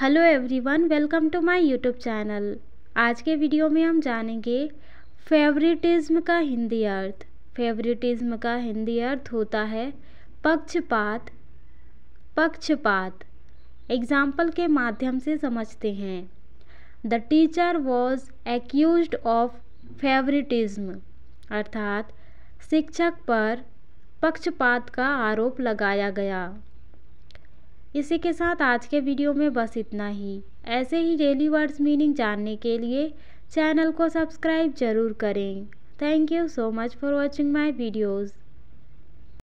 hello everyone welcome to my YouTube channel आज के video में हम जानेंगे फेवरेटिज्म का हिंदी अर्थ फेवरेटिज्म का हिंदी अर्थ होता है पक्षपात पक्षपात एग्जाम्पल के माध्यम से समझते हैं the teacher was accuse of favouritism अर्थात शिक्षक पर पक्षपात का आरोप लगाया गया इसी के साथ आज के वीडियो में बस इतना ही ऐसे ही डेली वर्ड्स मीनिंग जानने के लिए चैनल को सब्सक्राइब जरूर करें thank you so much for watching my videos